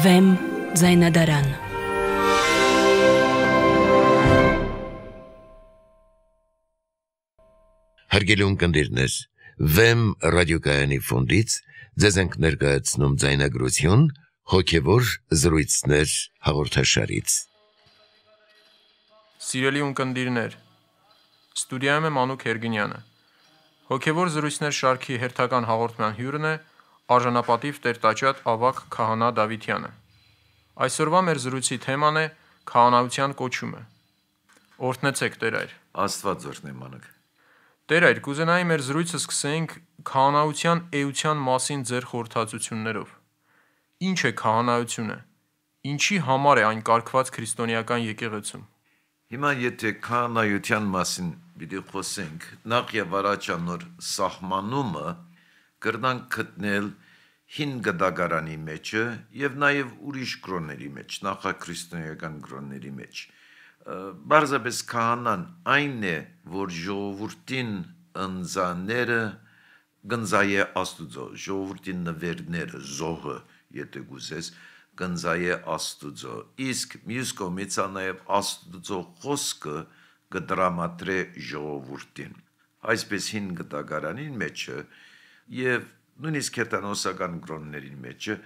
Վեմ ձայնադարան Հարգելի ունկնդիրներ, Վեմ ռադիոկայանի ֆոնդից ձեզ ենք ներկայացնում ձայնագրություն հոգևոր զրույցներ հաղորդաշարից։ Սիրելի ունկնդիրներ, ստուդիայում եմ Անուկ Հերգինյանը։ Հոգևոր զրույցներ շարքի հերթական հաղորդման հյուրն է արժանապատիվ Տերտաճատ ավակ քահանա Դավիթյանը։ Այսօրվա մեր զրույցի թեման է քահանայության կոչումը։ Օրհնեցեք Տեր այր։ Աստված օրհնե մանք։ Տեր այր, կուզենայի մեր զրույցը սկսենք քահանայության էության մասին ձեր խորհրդածություններով։ Ինչ է քահանայությունը։ Ինչի համար է այն կարգված քրիստոնեական եկեղեցում։ Հիմա եթե քահանայության մասին պիտի խոսենք, նախ եւ առաջ անոր սահմանումը կրնանք գտնել հին գդագարանի մեջը եւ նաեւ ուրիշ կրոնների մեջ, նախաքրիստոնեական կրոնների մեջ։ Բարձրապես քահանան այն է, որ ժողովրդին ընձաները գնզայե աստուծո, ժողովրդին նվերները, զոհը, եթե գուզես, գնզայե աստուծո։ Իսկ մյուս կողմից նաեւ աստուծո խոսքը կդրամատրե ժողովրդին։ Այսպես հին գտագարանին մեջը մեջ եւ նույնիսկ հերթանոսական կրոններին մեջը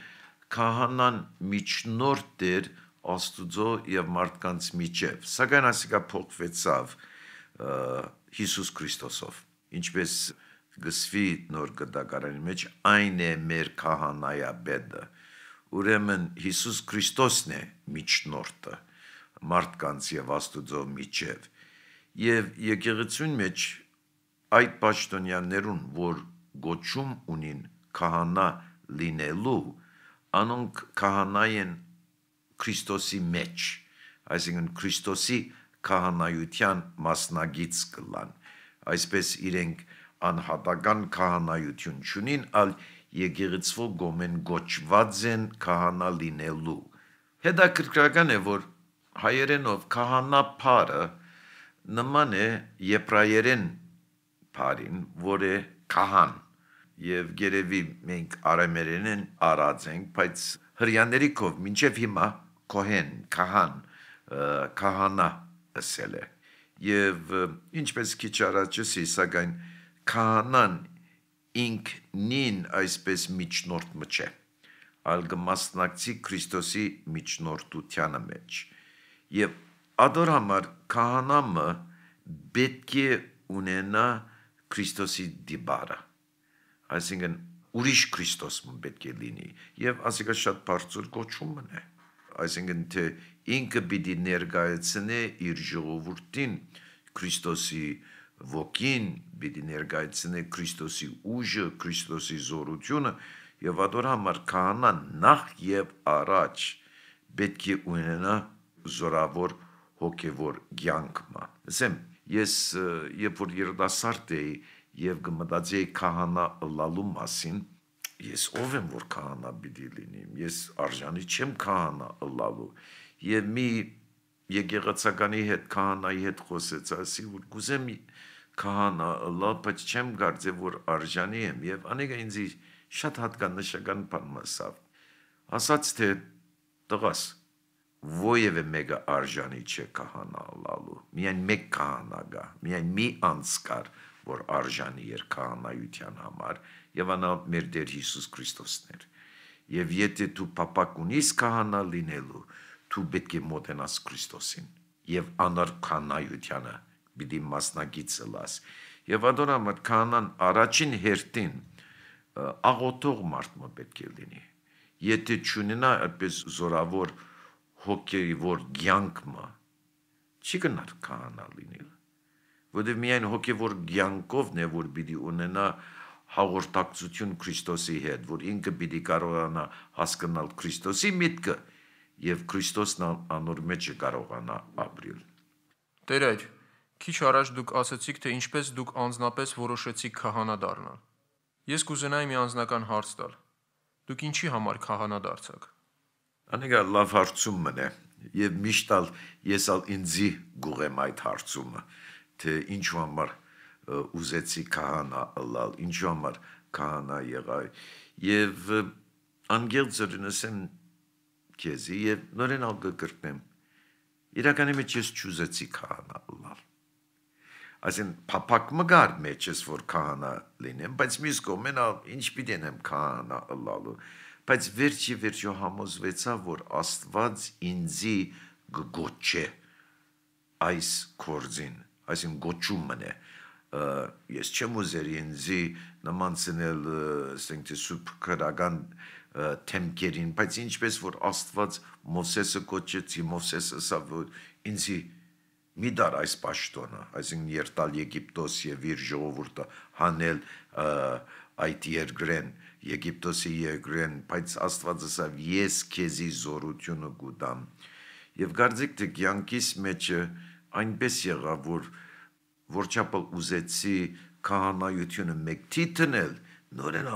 քահանան միջնորդ էր Աստուծո եւ մարդկանց միջև։ Սակայն ասիկա փոխվեցավ Հիսուս Քրիստոսով, ինչպես գսվի նոր գտակարանի մեջ այն է մեր քահանայաբեդը։ Ուրեմն Հիսուս Քրիստոսն է միջնորդը մարդկանց եւ Աստուծո միջև։ Եվ եկեղեցուն մեջ այդ պաշտոնյաներուն, որ գոչում ունին քահանա լինելու, անոնք քահանայ են Քրիստոսի մեջ, այսինքն Քրիստոսի քահանայության մասնագից կլան։ Այսպես իրենք անհատական քահանայություն չունին, այլ եկեղեցվո գոմեն գոչված են քահանա լինելու։ Հետաքրքրական է, որ հայերենով քահանա փարը նման է եբրայերեն փարին, որը քահան եւ գերեւի մենք արեմերենեն արած ենք, բայց հрьяների կով մինչև հիմա կոհեն, քահան, քահանա ասել է։ Եվ ինչպես քիչ առաջ էի, սակայն քահանան ինքնին այսպես միջնորդ մչէ, այլ գմասնակցի Քրիստոսի միջնորդությանը մեջ։ Եվ ադոր համար քահանամը պետք է ունենա Քրիստոսի դիբարը այսինքն ուրիշ Քրիստոս պետք է լինի եւ ասիկա շատ բարձր կոչումն է այսինքն թե ինքը պիտի ներկայացնի իր ժողովրդին Քրիստոսի ոգին պիտի ներկայացնի Քրիստոսի ուժը Քրիստոսի զորությունը եւ ադոր համար կանան նախ եւ առաջ պետք է ունենա զորավոր հոգևոր ցանկը ասեմ ես երբ որ երդասարտ էի եւ գմտածեի քահանա լալու մասին ես ով եմ որ քահանա պիտի լինեմ ես արժանի չեմ քահանա լալու եւ մի եկեղեցականի հետ քահանայի հետ խոսեց ասի որ գուզեմ քահանա լալ բայց չեմ կարծե որ արժանի եմ եւ անիկա ինձ շատ հատկանշական բան մասավ ասաց թե տղաս ոևէ մեկը արժանի չէ քահանա լալու միայն մեկ քահանա կա միայն մի անց կար մի որ արժանի էր քահանայության համար, եւ անա մեր Տեր Հիսուս Քրիստոսն էր։ Եվ եթե դու papak ունիս քահանա լինելու, դու պետք է մոտենաս Քրիստոսին եւ անարքանայությանը պիտի մասնակիցը լաս։ Եվ ադորամատ քահանան առաջին հերթին աղոթող մարդ մը պետք է լինի։ Եթե ճունենա այդպես զորավոր հոգեի որ ցանկը չի գնար քահանա լինել որովհետև միայն հոգևոր ցանկովն է որ պիտի ունենա հաղորդակցություն Քրիստոսի հետ, որ ինքը պիտի կարողանա հասկանալ Քրիստոսի միտքը եւ Քրիստոսն անոր մեջը կարողանա ապրել։ Տեր այր, քիչ առաջ դուք ասացիք, թե ինչպես դուք անznապես որոշեցիք քահանա դառնալ։ Ես կուզենայի մի անznական հարց տալ։ Դուք ինչի համար քահանա դարձաք։ Անեգա լավ հարցումն է եւ միշտ ես ալ ինձի գուղեմ այդ հարցումը թե ինչու համար ուզեցի քահանա լալ, ինչու համար քահանա եղա։ Եվ անգերց զրնեսեմ քեզի եւ նորեն ալ կգրկնեմ։ Իրականի մեջ ես չուզեցի քահանա լալ։ Այսին փապակ մգար մեջ ես որ քահանա լինեմ, բայց միս կոմենա ինչ պիտի նեմ քահանա լալու։ Բայց վերջի վերջո համոզվեցա, որ Աստված ինձի գոչե այս կորձին այսին գոչում մնե ես չեմ ուզեր ինձի նմանցնել ասենք թե սուրբ քրական թեմքերին բայց ինչպես որ աստված մոսեսը կոչեցի մոսեսը սա ինձի մի դար այս պաշտոնը այսինքն երտալ Եգիպտոս եւ իր ժողովուրդը հանել այդ երկրեն Եգիպտոսի երկրեն բայց աստվածը սա ես քեզի զորությունը գուտամ եւ գարձիկ թե կյանքիս մեջը մեջ այնպես եղավ, որ որչապալ ուզեցի քահանայությունը մեկ թիթնել, նորեն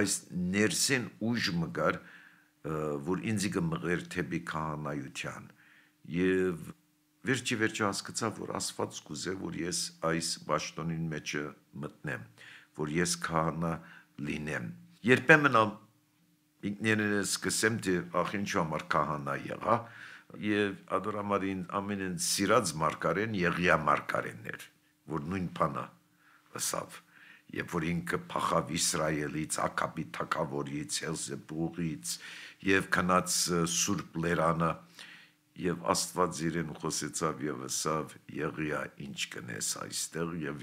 այս ներսեն ուժ մգար, որ ինձ գմղեր թեպի քահանայության։ Եվ վերջի վերջը հասկացա, որ Աստված կուզե, որ ես այս ճաշտոնին մեջը մտնեմ, որ ես քահանա լինեմ։ Երբեմն ինքներս կսեմ, թե դե ախ ինչու համար քահանա եղա, եղ, եւ Ադորամարին ամենեն սիրած մարգարեն Եղիա մարգարենն էր, որ նույն բանը ասավ երբ որ ինքը փախավ Իսրայելից, Ակաբի թակավորից, Հելզեբուղից եւ քնած Սուրբ Լերանը եւ Աստված իրեն խոսեցավ եւ ասավ Եղիա ինչ կնես այստեղ եւ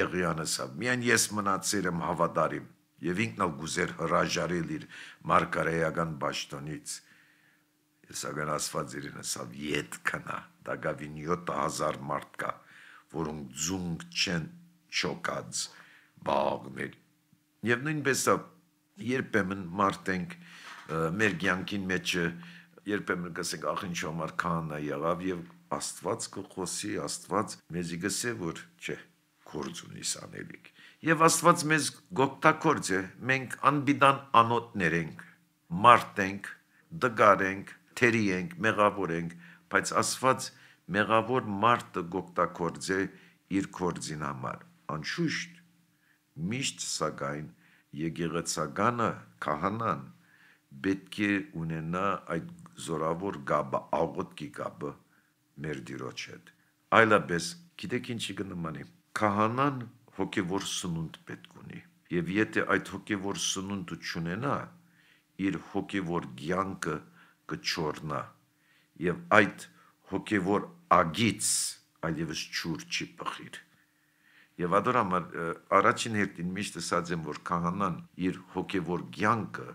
Եղիան ասավ միայն ես մնացել եմ հավատարիմ եւ ինքն էլ գուզեր հրաժարել իր մարգարեական ճշտոնից Սակայն Աստված իրեն ասավ. «Ետքնա, դակավին 7000 մարդ կա, որոնք ձունգ չեն չոկած բաղներ»։ Եվ նույնպես երբեմն մարտենք մեր ցանկին մեջը երբեմն կսենք ախ ինչ համար քաննա եղավ եւ Աստված կխոսի, Աստված մեզի գսե որ չէ գործ ունի սանելիք։ Եվ Աստված մեզ գոպտակորձ է, մենք անբիդան անոտներ ենք, մարտ ենք, դգար ենք, թերի ենք, մեղավոր ենք, բայց Աստված մեղավոր մարդը գոկտակորձե իր կորձին համար։ Անշուշտ միշտ սակայն եկեղեցականը քահանան պետք է ունենա այդ զորավոր գաբը, աղոտքի գաբը մեր դիրոջ հետ։ Այլապես գիտեք ինչի կնմանի։ Քահանան հոգևոր սնունդ պետք ունի։ Եվ եթե այդ հոգևոր սնունդը չունենա, իր հոգևոր ցանկը կչորնա եւ այդ հոգեվոր ագից այլևս ճուր չի փխիր եւ ադոր համար առաջին հերթին միշտ ասած եմ որ քահանան իր հոգեվոր ցանկը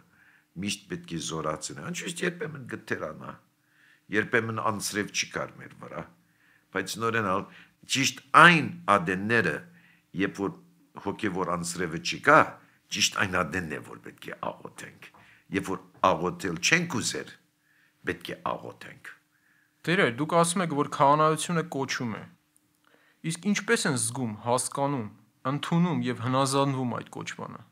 միշտ պետք է զորացնի անշուշտ երբեմն գթերանա երբեմն անցրև չի կար մեր վրա բայց նորենալ ճիշտ այն ադենները երբ որ հոգեվոր անցրևը չի կա ճիշտ այն ադենն է որ պետք է աղոթենք երբ որ աղոթել չենք ուզեր պետք է աղոթենք։ Տեր, դուք ասում եք, որ քահանայությունը կոչում է։ Իսկ ինչպես են զգում, հասկանում, ընդունում եւ հնազանդվում այդ կոչմանը։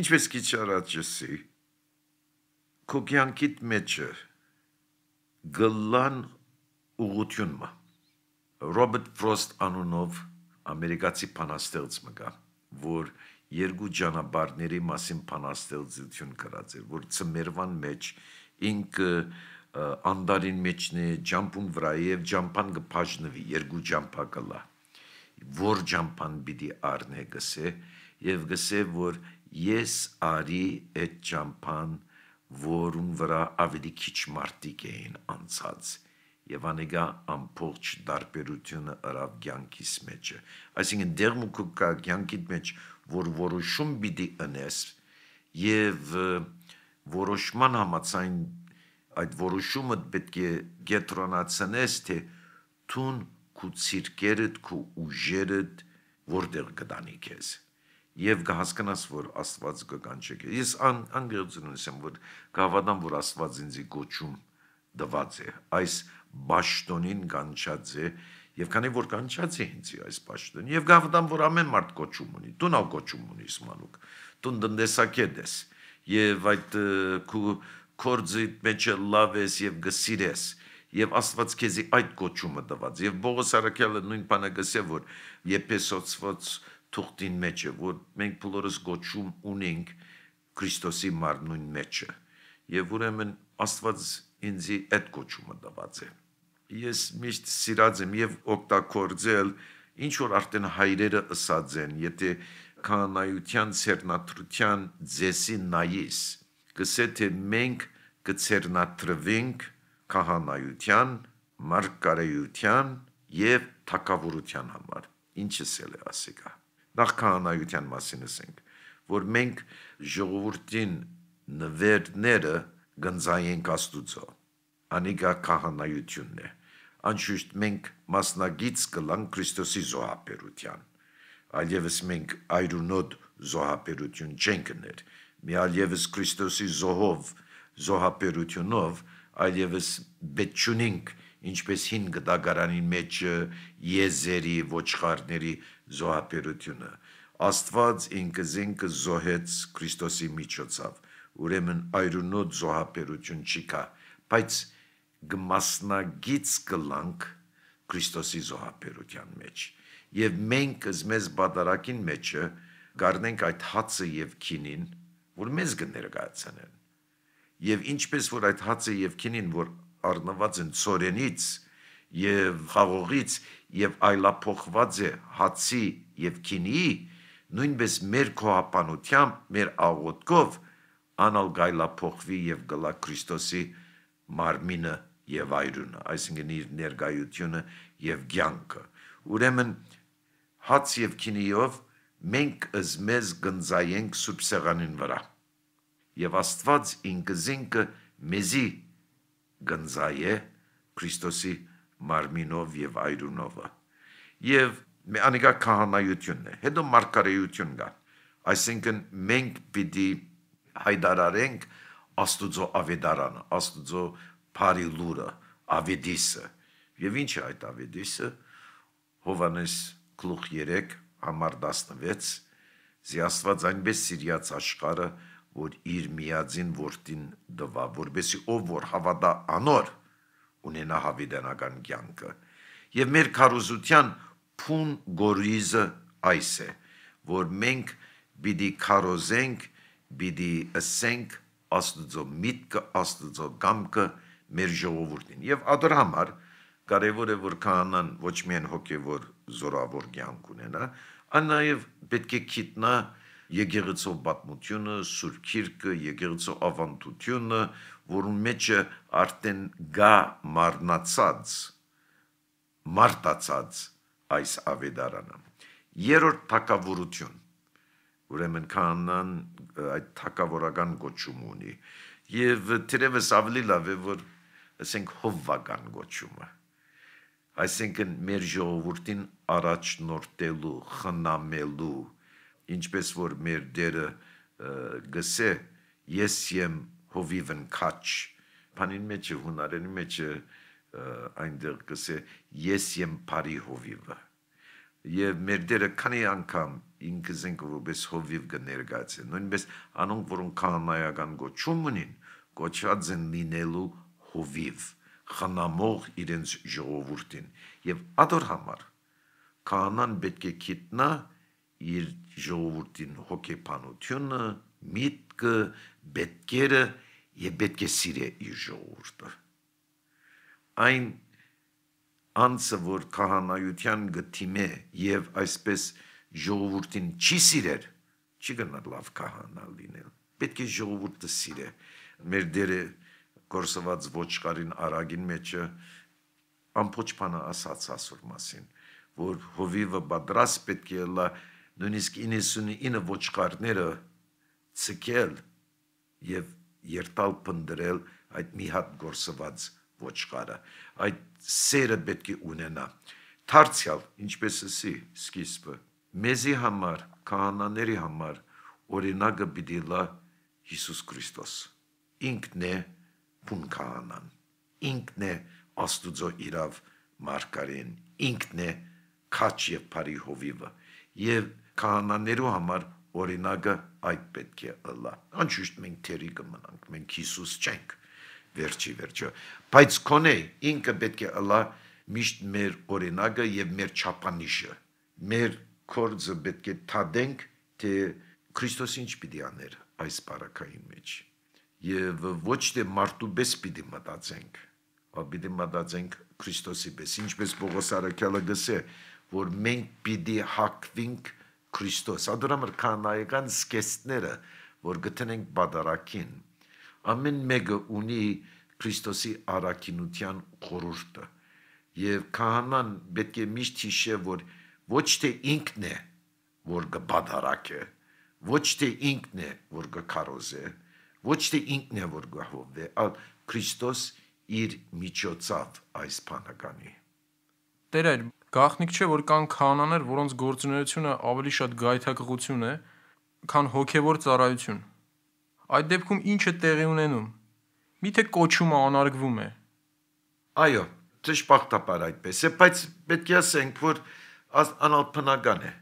Ինչպես քիչ առաջ ասի, քո կյանքիդ մեջը գլան ուղություն մա։ Ռոբերտ Ֆրոստ անունով ամերիկացի փանաստեղծ մգա, որ երկու ճանապարհների մասին փանաստեղծություն գրած էր, որ ծմերվան մեջ ինքը անդարին մեջն է, ջամփուն վրա է եւ ջամփան կփաշնվի, երկու ջամփա կլա։ Որ ջամփան պիտի առնե գսե եւ գսե որ ես արի այդ ջամփան, որուն վրա ավելի քիչ մարդիկ էին անցած եւ անեգա ամբողջ դարբերությունը արավ ցանկիս մեջ։ Այսինքն դերմուկ կա ցանկիդ մեջ, որ որոշում պիտի ընես եւ և, և որոշման համացայն այդ որոշումը պետք է գետրոնացնես, թե թուն քու ցիրկերդ, քու ուժերդ որտեղ կտանի քեզ եւ կհասկանաս որ աստված կկանչի քեզ ես ան անգերությունս եմ որ կհավատամ որ աստված ինձի գոչում դված է այս ճաշտոնին կանչած է եւ քանի որ կանչած է ինձի այս ճաշտոն եւ կհավատամ որ ամեն մարդ գոչում ունի դու նա գոչում ունի սմանուկ դու դնդեսակետ ես եւ այդ կորձի մեջ լավ ես եւ գսիրես եւ Աստված քեզի այդ կոչումը տված եւ Բողոս Արաքյալը նույն բանը գսել որ եփեսոցված թուղթին մեջ է որ մենք բոլորս գոչում ունենք Քրիստոսի մարմնույն մեջը եւ ուրեմն Աստված ինձի այդ կոչումը տված է ես միշտ սիրած եմ եւ օգտագործել ինչ որ արդեն հայրերը ըսած են եթե քահանայության ցերնատրության ձեսի նայիս գսե թե մենք կցերնատրվենք քահանայության մարգարեության եւ թակավորության համար ինչս էլ է ասիկա նախ քահանայության մասին ասենք որ մենք ժողովրդին նվերները գնցայենք աստուծո անիկա քահանայությունն է անշուշտ մենք մասնագից կլանք քրիստոսի զոհաբերության այլևս մենք այրունոտ զոհապերություն չենք ներ, մի այլևս Քրիստոսի զոհով, զոհապերությունով, այլևս բետ չունենք, ինչպես հին գտագարանի մեջ եզերի, ոչխարների զոհապերությունը։ Աստված ինքը զենքը զոհեց Քրիստոսի միջոցով, ուրեմն այրունոտ զոհապերություն չի կա, բայց գմասնագից կլանք Քրիստոսի զոհապերության մեջ եւ մենք ըզ մեզ բադարակին մեջը գարնենք այդ հացը եւ քինին, որ մեզ կներկայացնեն։ Եվ ինչպես որ այդ հացը եւ քինին, որ առնված են ծորենից եւ խաղողից եւ այլափոխված է հացի եւ քինի, նույնպես մեր կոհապանությամբ, մեր աղոթքով անալ գայլափոխվի եւ գլա Քրիստոսի մարմինը եւ այրունը, այսինքն իր ներկայությունը եւ ցանկը։ Ուրեմն հաց եւ քինիով մենք ըզ մեզ գնձայենք սուրբ սեղանին վրա եւ աստված ինքզինքը մեզի գնձայե քրիստոսի մարմինով եւ այրունով եւ անիկա քահանայությունն է հետո մարգարեություն կա այսինքն մենք պիտի հայդարարենք աստուծո ավետարանը աստուծո բարի լուրը ավետիսը եւ ինչ է այդ ավետիսը Հովանես 1 գլուխ 3 համար 16 զի աստված այնպես սիրյաց աշխարը որ իր միածին որդին դվա, որբեսի ով որ հավատա անոր ունենա հավիտենական կյանքը։ Եվ մեր քարոզության փուն գորիզը այս է, որ մենք պիտի քարոզենք, պիտի ասենք Աստծո միտքը, Աստծո կամքը մեր ժողովուրդին։ Եվ ադր համար կարևոր է որ քանան ոչ միայն հոգևոր զորավոր կյանք ունենա, այն նաև պետք է գիտնա եկեղեցու պատմությունը, Սուրբ Քիրքը, եկեղեցու ավանդությունը, որում մեջը արդեն գա մարնացած, մարտացած այս ավետարանը։ Երրորդ թակավորություն։ Ուրեմն քանան այդ թակավորական գոչում ունի։ Եվ թերևս ավելի լավ է որ ասենք հովվական գոչումը այսինքն մեր ժողովրդին առաջնորդելու, խնամելու, ինչպես որ մեր դերը գսե, ես եմ հովիվն քաչ, բանին մեջ հունարենի մեջ այնտեղ գսե, ես եմ բարի հովիվը։ Եվ մեր դերը քանի անգամ ինքը զենք որպես հովիվ կներկայացնի, նույնպես անոնք որոնք կանայական գոչում ունին, գոչած են լինելու հովիվ խնամող իրենց ժողովուրդին եւ ադոր համար քահանան պետք է գիտնա իր ժողովրդին հոգեբանությունը, միտքը, պետքերը եւ պետք է սիրե իր ժողովուրդը։ Այն անձը, որ քահանայության գտիմե եւ այսպես ժողովրդին չի սիրեր, չի գնա լավ քահանա լինել։ Պետք է ժողովուրդը սիրե։ Մեր դերը գործված ոչխարին արագին մեջը ամբողջ բանը ասաց ասուր մասին, որ հովիվը բադրաս պետք է լա նույնիսկ 99 ոչխարները ցկել եւ երտալ փնդրել այդ մի հատ գործված ոչխարը այդ սերը պետք է ունենա Թարցիալ, ինչպես էսի սկիզբը, մեզի համար, քահանաների համար օրինակը պիտի լա Հիսուս Քրիստոս։ Ինքն է բուն քահանան։ Ինքն է Աստուծո իրավ մարգարեն, ինքն է քաչ եւ բարի հովիվը եւ քահանաներու համար օրինակը այդ պետք է ըլա։ Անշուշտ մենք թերի կմնանք, մենք Հիսուս չենք վերջի վերջը, բայց կոնե ինքը պետք է ըլա միշտ մեր օրինակը եւ մեր ճապանիշը։ Մեր կորձը պետք է թադենք, թե Քրիստոս ինչ պիտի աներ այս բարակայի մեջ եւ ոչ թե մարդու պես պիտի մտածենք, բայց հա, պիտի մտածենք Քրիստոսի պես, ինչպես Պողոս Արաքյալը գսե, որ մենք պիտի հակվենք Քրիստոս։ Ադրամը հա, կանայական սկեստները, որ գտնենք բادرակին, ամեն մեկը ունի Քրիստոսի առաքինության խորհուրդը։ Եվ քահանան պետք է միշտ հիշե, որ ոչ թե ինքն է, որ գ ប ադարակ է, ոչ թե ինքն է, որ գ քարոզ է, ոչ թե ինքն է որ գահվում է, այլ Քրիստոս իր միջոցով այս բանականի։ Տեր այր, գախնիկ չէ որ կան քանաներ, որոնց գործունեությունը ավելի շատ գայթակղություն է, քան հոգևոր ծառայություն։ Այդ դեպքում ինչ է տեղի ունենում։ Միթե կոչումը անարգվում է։ Այո, ճշմարտաբար այդպես է, բայց պետք է ասենք, որ անալփնական է։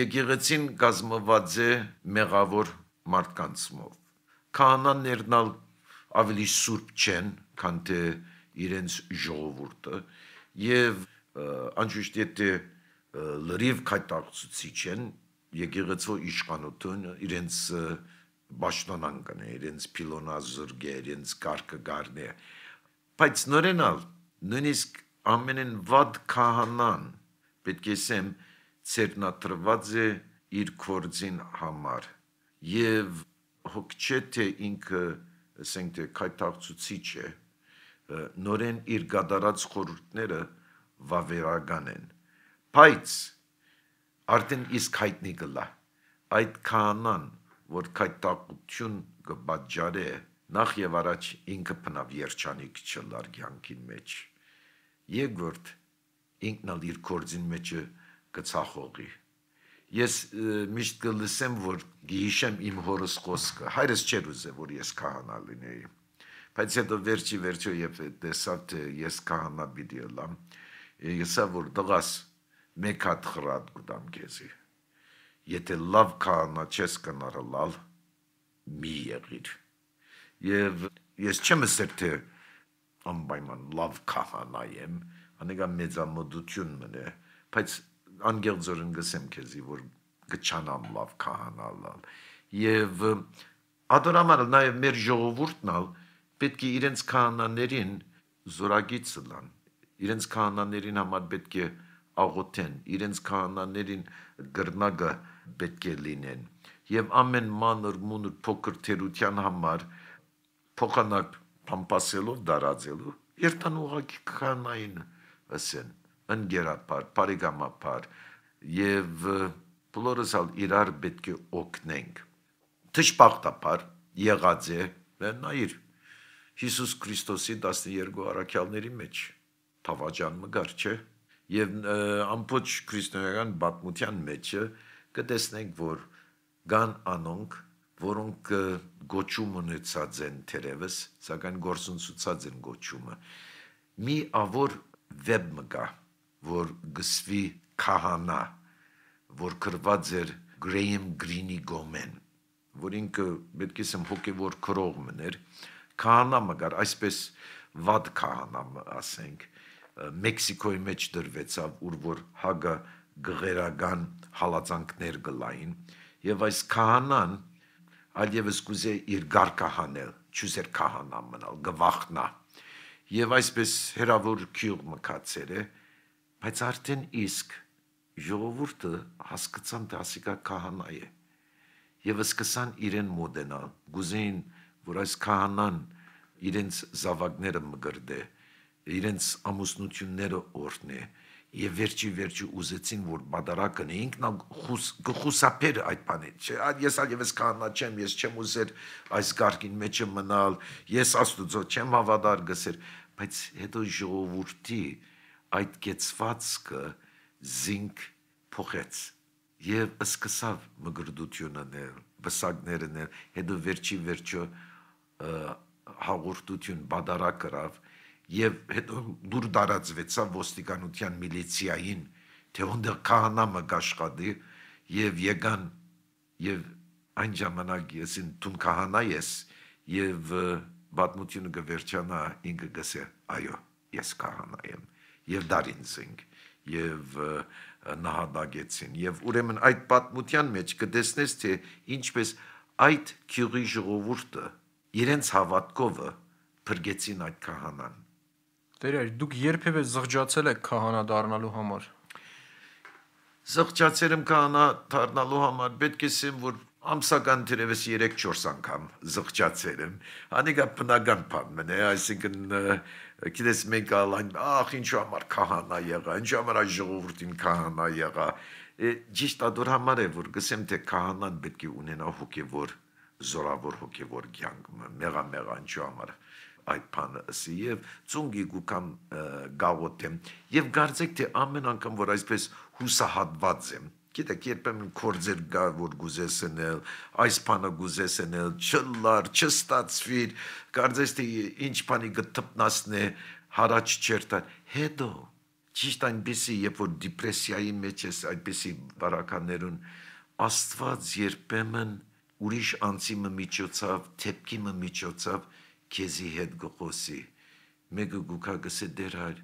Եկեղեցին կազմված է մեղավոր մարդկանցով քահանաներն ալ ավելի սուրբ չեն, քան թե իրենց ժողովուրդը եւ անշուշտ եթե լրիվ կայտակցուցիչ են եկեղեցու իշխանությունը իրենց բաշտանանքն է, իրենց փիլոնազրգ է, իրենց կարգը գարն է։ Բայց նորենալ նույնիսկ ամենն վատ քահանան պետք է ասեմ ծերնատրված է իր կորձին համար եւ հոգ չէ թե ինքը, ասենք թե քայթակցուցիչ է, նորեն իր գադարած խորհուրդները վավերական են։ Բայց արդեն իսկ հայտնի գլա։ Այդ քանան, որ քայթակություն կբաճարե, նախ եւ առաջ ինքը փնավ երջանիկ չլար ցանկին մեջ։ Երկրորդ ինքնալ իր կորձին մեջը կցախողի։ մեջ ես միշտ կլսեմ, որ գիհիշեմ իմ հորս խոսքը, հայրս չեր ուզե, որ ես քահանա լինեի։ Բայց հետո վերջի վերջո եւ տեսավ, թե ես քահանա պիտի լամ, եսա որ դղաս մեկ հատ խրատ կտամ քեզի։ Եթե լավ քահանա չես կնարլալ, մի եղիր։ Եվ ես չեմ ասել, թե անպայման լավ քահանա եմ, անեգա մեծամտություն մնե, բայց անգերտ զրնգսեմ քեզի, որ գճանամ լավ քահանալալ։ Եվ ադորամար նաև մեր ժողովուրդն ալ պետք է իրենց քահանաներին զորագից լան։ Իրենց քահանաներին համար պետք է աղոթեն, իրենց քահանաներին գրնագը պետք է լինեն։ Եվ ամեն մանր մունր փոքր թերության համար փոխանակ փամփասելով դարաձելու երթան ուղակի քանային ասեն ընկերապար, բարեկամապար եւ բոլորս ալ իրար պետք է օգնենք։ Թշպախտապար եղած է նայր Հիսուս Քրիստոսի 12 առաքյալների մեջ թավաճան մգար, չէ՞։ Եվ ամբողջ քրիստոնեական բացմության մեջ կտեսնենք, որ կան անոնք, որոնք գոչում ունեցած են թերևս, սակայն գործունեացած են գոչումը։ Միավոր վեբ մգա որ գսվի քահանա, որ կրված էր Գրեյմ Գրինի գոմեն, որ ինքը պետք է ասեմ հոգևոր քրող մներ, քահանա մգար, այսպես վատ քահանա ասենք, Մեքսիկոյի մեջ դրվեցավ, ուր որ հագը գղերական հալածանքներ գլային, եւ այս քահանան այլևս կուզե իր գարկահանել, չուզեր քահանա մնալ, գվախնա։ Եվ այսպես հերավոր քյուղ մկացեր է, Բայց արդեն իսկ ժողովուրդը հասկացան թե ասիկա քահանա է եւ սկսան իրեն մոդենալ գուզեին որ այս քահանան իրենց զավակները մգրդե իրենց ամուսնությունները օրհնե եւ վերջի վերջի ուզեցին որ բադարակն ինքն խուս գխուսապեր այդ բանը չէ ես ալևս քահանա չեմ ես չեմ ուզեր այս գարկին մեջը մնալ ես աստուծո չեմ հավատար գսեր բայց հետո ժողովրդի ժողովուրդի այդ կեցվածքը զինք փոխեց եւ սկսավ մգրդությունը ներ, բսակները ներ, հետո վերջի վերջը հաղորդություն բադարակրավ եւ հետո դուր դարածվեցավ ոստիկանության միլիցիային, թե ոնդեր քահանամը գաշխատի եւ եկան եւ այն ժամանակ ես ինքն քահանա ես եւ պատմությունը կվերջանա ինքը գսե այո ես քահանա եմ եւ դարինցինք եւ նահատագեցին եւ ուրեմն այդ պատմության մեջ կտեսնես թե ինչպես այդ քյուղի ժողովուրդը իրենց հավատքովը բրգեցին այդ քահանան Տերեր դուք երբևէ զղջացել եք քահանա դառնալու համար Զղջացել եմ քահանա դառնալու համար պետք է ասեմ որ ամսական դերևս 3-4 անգամ զղջացել եմ անիկա բնական բան մնա այսինքն գիտես մենք ալայն ախ ինչ համար քահանա եղա ինչ համար այս ժողովրդին քահանա եղա ճիշտ ադուր համար է որ գսեմ թե քահանան պետք է ունենա հոգևոր զորավոր հոգևոր կյանք մեղա մեղա ինչու համար այդ բանը ասի եւ ծունգի գուքամ գաղոտ եմ եւ գարձեք թե ամեն անգամ որ այսպես հուսահատված եմ գիտեք, երբեմն կորձեր գա, որ գուզես ընել, այս բանը գուզես ընել, չլար, չստացվիր, կարծես թե ինչ բանի գտնասնե հարաճ չերտան։ Հետո ճիշտ այնպեսի, երբ որ դիպրեսիայի մեջ ես, այնպեսի բարականերուն Աստված երբեմն ուրիշ անձի միջոցով, թեփքի միջոցով քեզի հետ գողոսի։ Մեկը գուքա գսե դեր հայր,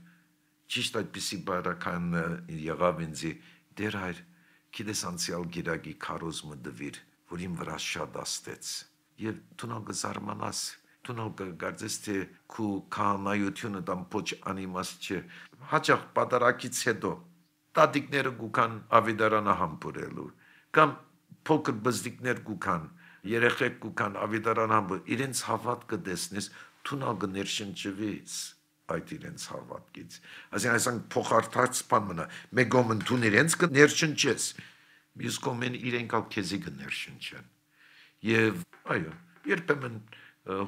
ճիշտ այդպիսի բարական եղավ ինձի, դեր հայր, գիտես անցյալ գիրակի քարոզմը դվիր, որ իմ վրա շատ աստեց։ Եվ դունալ կզարմանաս, դունալ կգարձես, թե քու քահանայությունը դամ ոչ անիմաս չէ։ Հաճախ պատարակից հետո տատիկները գուքան ավիդարանը համբուրելու, կամ փոքր բզդիկներ գուքան, երեխեք գուքան ավիդարանը համբուր, իրենց հավատքը տեսնես, դունալ կներշնչվես այդ իրենց հավատքից։ Այսինքն այսանք փոխարտած բան մնա։ Մեկ գոմ ընդուն իրենց կներշնչես։ Մյուս գոմեն իրենք ալ քեզի կներշնչեն։ Եվ այո, երբեմն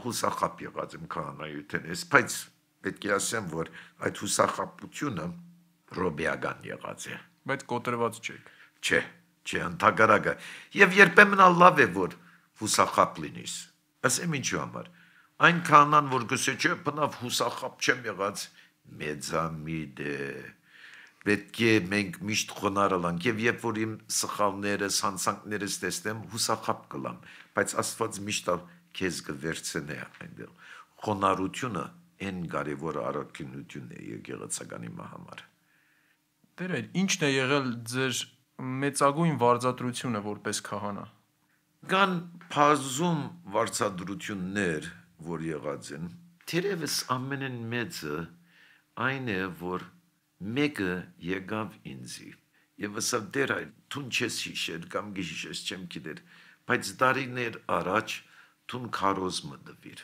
հուսախապ եղած եմ քանայութեն ես, բայց պետք է ասեմ, որ այդ հուսախապությունը ռոբիական եղած է։ Բայց կոտրված չեք։ Չէ, չէ, ընդհակարակը։ Եվ երբեմն ալ լավ է որ հուսախապ լինես։ Ասեմ ինչու համար։ Այն կանան, որ գսե չէ, բնավ հուսախապ չեմ եղած, մեծամիտ է, պետք է մենք միշտ խոնարհալանք, և երբ որ իմ սխալներս, հանցանքներս տեսնեմ, հուսախապ կլամ, բայց աստված միշտ քեզ կվերցնե այնտեղ։ Խոնարհությունը այն կարևոր առաքինությունն է եկեղեցական իմ համար։ Տերեր, ի՞նչն է եղել ձեր մեծագույն վարձատրությունը որպես քահանա։ Կան փազում վարձատրություններ, որ եղած են։ Տերևս ամենն մեծը այն է, որ մեկը եկավ ինձի։ Եվ ասավ դեր այ տուն չես հիշեր կամ գիշես չեմ գիտեր, բայց դարիներ առաջ տուն քարոզը դվիր։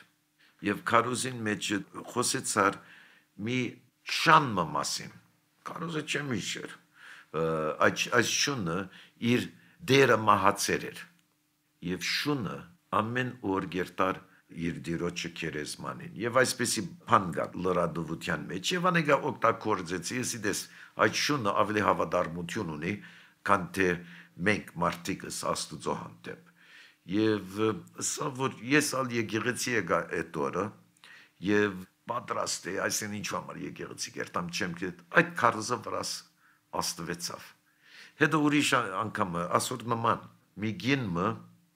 Եվ քարոզին մեջ խոսեցար մի շանմը մասին։ Քարոզը չեմ հիշեր։ Այդ այս շունը իր դերը մահացեր էր։ Եվ շունը ամեն օր գերտար իր դիրոջը քերեզմանին եւ այսպեսի բան կա լրադվության մեջ եւ անեգա օգտագործեցի ես իդես այդ շունը ավելի հավատարմություն ունի քան թե մենք մարդիկս աստուծո հանդեպ եւ սա որ ես ալ եկեղեցի եկա այդ օրը եւ պատրաստ է այսին ինչ համար եկեղեցի գերտամ չեմ գիտ այդ քարզը վրաս աստվեցավ հետո ուրիշ անգամ ասոր նման մի գինը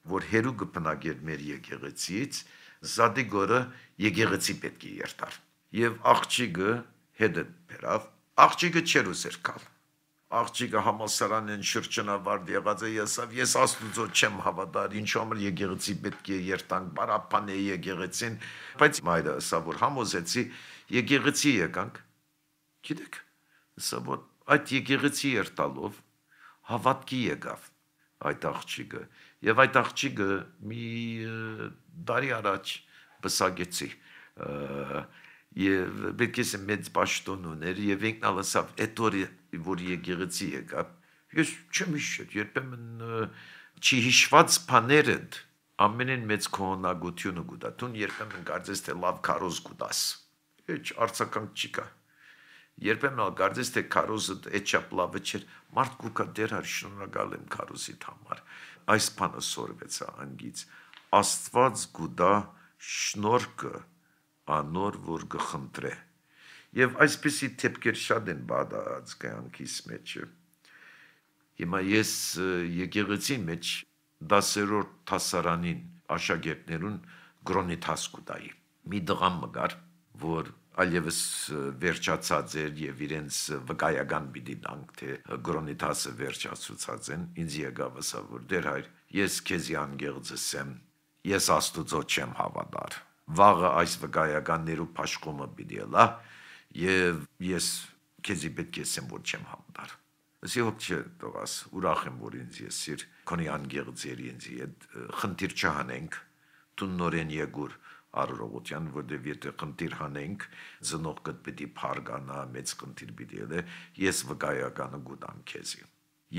որ հերու գտնագեր մեր եկեղեցից եկ Զադիգորը եկեղեցի պետք է երթար։ Եվ աղջիկը հետը բերավ։ Աղջիկը չեր ուզեր կալ։ Աղջիկը համասարանեն շրջանավարդ եղած է եսավ, ես աստուծո չեմ հավատար, ինչու համար եկեղեցի պետք է երթանք, բարապան է եկեղեցին, բայց մայրը ասա, որ համոզեցի, եկեղեցի եկանք, գիտեք, ասա, որ այդ եկեղեցի երթալով հավատքի եկավ այդ աղջիկը, եւ այդ աղջիկը մի տարի առաջ բսագեցի եւ պետք է մեծ պաշտոն ուներ եւ ինքն ասավ այդ օրը որ եկեղեցի եկա ես չեմ հիշել երբեմն չհիշված բաները ամենեն մեծ քողնակությունը գուտա տուն երբեմն կարծես թե լավ կարոզ գուտաս ոչ արցականք չի կա երբեմն ալ կարծես թե կարոզը էջապ լավը չէր մարդ կուկա դեր հար շնորհակալ եմ կարոզիդ համար այս բանը սորվեցա անգից աստված գուդա շնորհքը անոր որ գխնդրե եւ այսպիսի թեփքեր շատ են բադած կյանքիս մեջ հիմա ես եկեղեցի մեջ 10-րդ հասարանին աշակերտներուն գրոնի տասկուտայի մի դղամ մգար որ այլևս վերջացած էր եւ իրենց վկայական պիտի տանք թե գրոնիտասը վերջացուցած են ինձ եկավ ասա որ դեր հայր ես քեզի անգեղձս եմ ես աստուծո չեմ հավատար վաղը այս վկայականներու փաշկումը պիտի լա եւ ես քեզի պետք է ասեմ որ չեմ հավատար ասի հոգ չէ տղաս ուրախ եմ որ ինձ ես սիր քոնի անգեղձ էր ինձ այդ խնդիր չհանենք տուն նորեն եգուր առողջության, որտեղ եթե քննիր հանենք, ծնող կդ պիտի փարգանա, մեծ քննիր պիտի ելե, ես վկայականը գուտամ քեզի։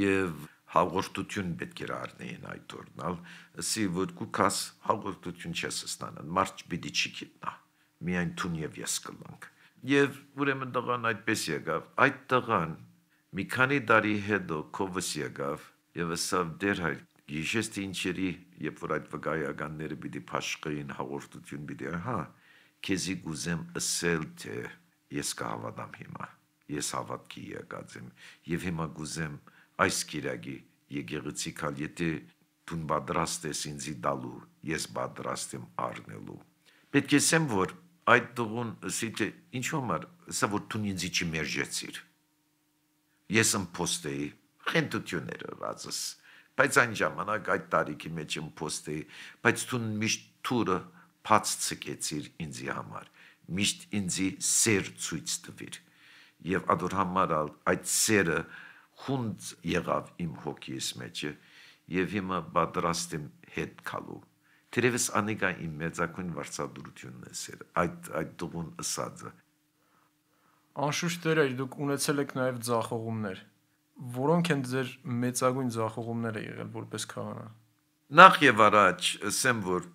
Եվ հաղորդություն պետք էր արնեին այդ օրնալ, ասի որ կուքաս հաղորդություն չես ստանան, մարդ պիտի չի գիտնա, միայն թուն եւ ես կլանք։ Եվ ուրեմն տղան այդպես եկավ, այդ տղան մի քանի տարի հետո կովս եկավ, եւ ասավ դեր հայր Գիշես թե ինչերի, երբ որ այդ վկայականները պիտի փաշխեին հաղորդություն պիտի, հա, քեզի գուզեմ ասել թե ես կհավատամ հիմա, ես հավատքի եկած եմ եւ հիմա գուզեմ այս կիրակի եկեղեցիկալ եթե դուն պատրաստ ես ինձի դալու, ես պատրաստ եմ առնելու։ Պետք է ասեմ, որ այդ տղուն ասի թե ինչու համար, ասա որ դու ինձի չմերժեցիր։ Ես ըմփոստեի, խենթությունները վազս, Բայց այն ժամանակ այդ տարիքի մեջ իմ փոստը, բայց դու միշտ թուրը բաց ցկեցիր ինձի համար, միշտ ինձի սեր ցույց տվիր։ Եվ ադոր համար այդ սերը խունդ եղավ իմ հոգիս մեջ եւ հիմա պատրաստ եմ հետ քալու։ Տերևս անիկա իմ մեծակույն վարչադրությունն է սեր, այդ այդ դուգուն ըսածը։ Անշուշտ դեր դուք ունեցել եք նաև ձախողումներ որոնք են ձեր մեծագույն ձախողումները եղել որպես քահանա։ Նախ եւ առաջ ասեմ, որ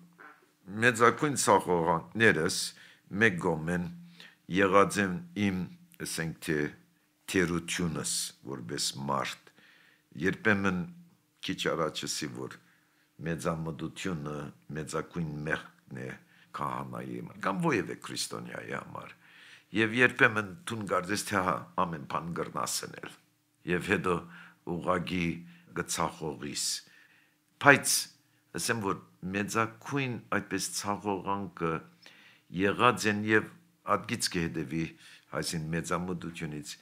մեծագույն ցախողանքներս մեկ գոմեն եղած են իմ, ասենք թե թերությունս որպես մարդ։ Երբեմն քիչ առաջ ասի, որ մեծամտությունը մեծագույն մեղքն է քահանայի համար կամ ովևէ քրիստոնյայի համար։ Եվ երբեմն ցուն գարդես թե հա ամեն բան գրնասնել եւ հետո ուղագի գցախողիս բայց ասեմ որ մեծակույն այդպես ցաղողանքը եղած են եւ ադգից կհետևի այսին մեծամտությունից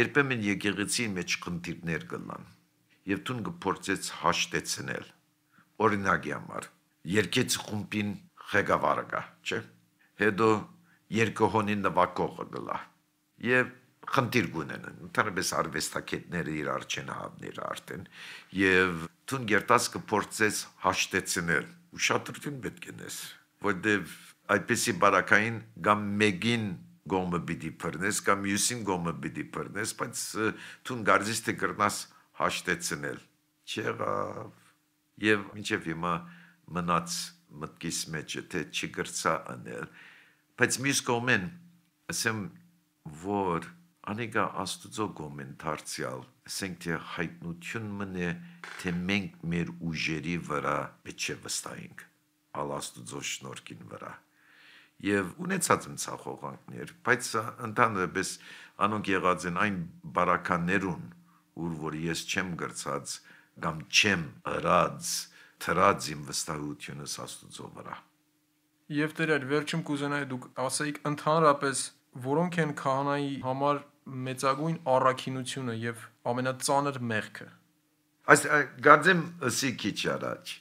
երբեմն եկեղեցի մեջ քննիրներ կլան եւ ցուն կփորձեց հաշտեցնել օրինակի համար երկեց խումբին ղեկավարը կա չէ հետո երկհոնին նվակողը գլա եւ խնդիր կունենան։ Ընդհանրապես արվեստագետները իրար չեն հավներ արդեն եւ ցուն գերտասկը փորձեց հաշտեցնել։ Ուշադրություն պետք է նես, որտեւ այդպեսի բարակային կամ մեկին գոմը պիտի բռնես կամ յուսին գոմը պիտի բռնես, բայց ցուն գարձից թե գրնաս հաշտեցնել։ Չեղավ։ Եվ մինչև հիմա մնաց մտքիս մեջ թե չգրցա անել բայց մյուս կողմեն ասեմ որ անիկա աստծո գոմեն դարձյալ ասենք թե հայտնություն մնե թե մենք մեր ուժերի վրա պետք է վստահենք ալ աստծո շնորհքին վրա եւ ունեցած են ցախողանքներ բայց ընդհանրապես անոնք եղած են այն բարականերուն ուր որ ես չեմ գրծած կամ չեմ ըրած թրած իմ վստահությունս աստծո վրա եւ դեր այդ վերջում կուզենայի դուք ասեիք ընդհանրապես որոնք են քահանայի համար մեծագույն առաքինությունը եւ ամենածանր մեղքը։ Այս գարձեմ ասի քիչ առաջ։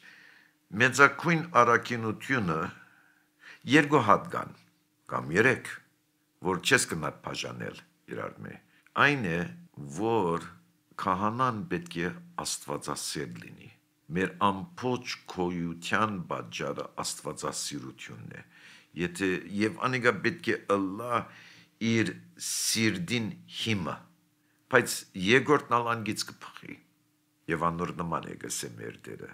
Մեծագույն առաքինությունը երկու հատ կան կամ երեք, որ չես կնա բաժանել իրար մեջ։ Այն է, որ քահանան պետք է աստվածասեր լինի։ Մեր ամբողջ քոյության բաժարը աստվածասիրությունն է։ Եթե եւ անիկա պետք է Ալլահ իր սիրդին հիմը, բայց երկրորդն ալ անգից կփխի։ Եվ անոր նման է գսե մեր դերը,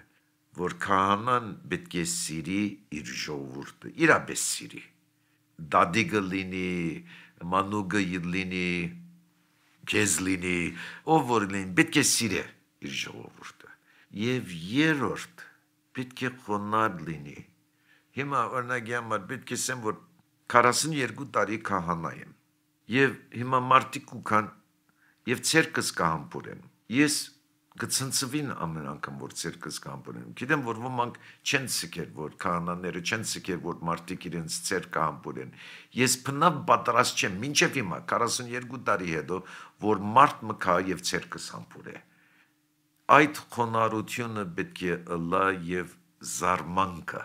որ քահանան պետք է սիրի իր ժողովուրդը, իրապես սիրի։ Դադիգը լինի, մանուգը լինի, քեզ լինի, ով որ լինի, պետք է սիրի իր ժողովուրդը։ Եվ երրորդ պետք է խոնար լինի։ Հիմա օրինակ եմ պետք է ասեմ, որ 42 տարի քահանա եմ եւ հիմա մարդիկ ու կան եւ ցերկս կհամբուրեմ։ Ես գցնծվին ամեն անգամ որ ցերկս կհամբուրեմ։ Գիտեմ որ ոմանք չեն սկեր որ քահանաները չեն սկեր որ մարդիկ իրենց ցերկը համբուրեն։ Ես փնավ պատրաստ չեմ մինչև հիմա 42 տարի հետո որ մարդ մքա եւ ցերկս համբուրե։ Այդ խոնարհությունը պետք է լա եւ զարմանքը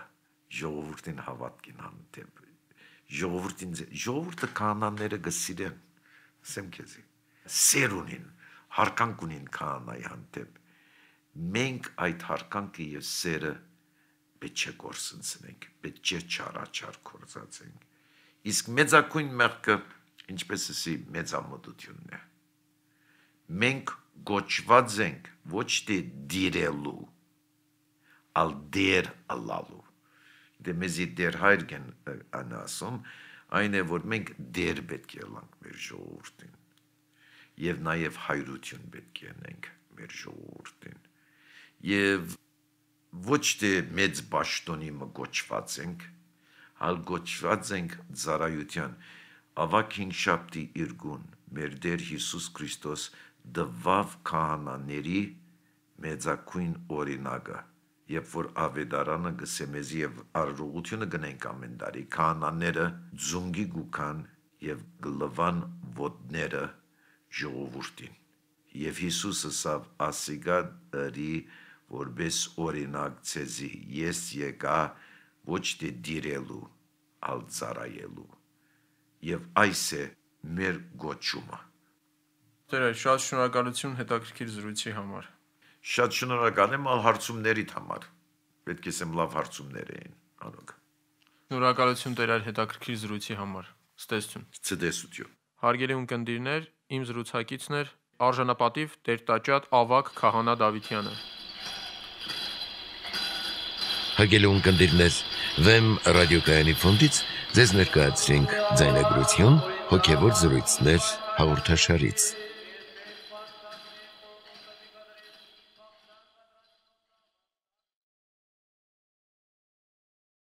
ժողովրդին հավատքին հանդեպ ժողովրդին ժողովուրդը կանանները գսիրեն ասեմ քեզի սեր ունին հարկանք ունին կանայի հանդեպ մենք այդ հարկանքը եւ սերը պետք չէ գործընծնենք պետք չէ չարաչար կործացենք իսկ մեծակույն մեղքը ինչպես էսի մեծամտությունն է մենք գոչված ենք ոչ թե դիրելու, այլ դեր ալալու դե մեզի դեր հայրգեն ան ասում, այն է, որ մենք դեր պետք է լանք մեր ժողովրդին։ Եվ նաև հայրություն պետք է ունենք մեր ժողովրդին։ Եվ ոչ թե մեծ ճշտոնի մոչված ենք, այլ գոչված ենք ծարայության ավակ հինգշաբթի իրգուն մեր Տեր Հիսուս Քրիստոս դվավ քահանաների մեծակույն օրինակը երբ որ ավետարանը գսեմեզի եւ արժողությունը գնենք ամեն տարի քանաները ձունգի գուքան եւ գլվան ոդները ժողովուրդին եւ Հիսուսը սավ ասիգա դրի որբես օրինակ ցեզի ես եկա ոչ թե դիրելու այլ ծարայելու եւ այս է մեր գոչումը Տեր, շատ շնորհակալություն հետաքրքիր զրույցի համար շատ շնորհակալ եմ ալ հարցումներիդ համար։ Պետք է ասեմ լավ հարցումներ էին անոնք։ Շնորհակալություն Տեր այդ հետաքրքիր զրույցի համար։ Ստեսություն։ Ցտեսություն։ Հարգելի ունկնդիրներ, իմ զրուցակիցն էր արժանապատիվ Տեր տաճատ ավակ քահանա Դավիթյանը։ Հարգելի ունկնդիրներ, վեմ ռադիոկայանի ֆոնդից ձեզ ներկայացրինք ձայնագրություն հոգևոր զրույցներ հաղորդաշարից։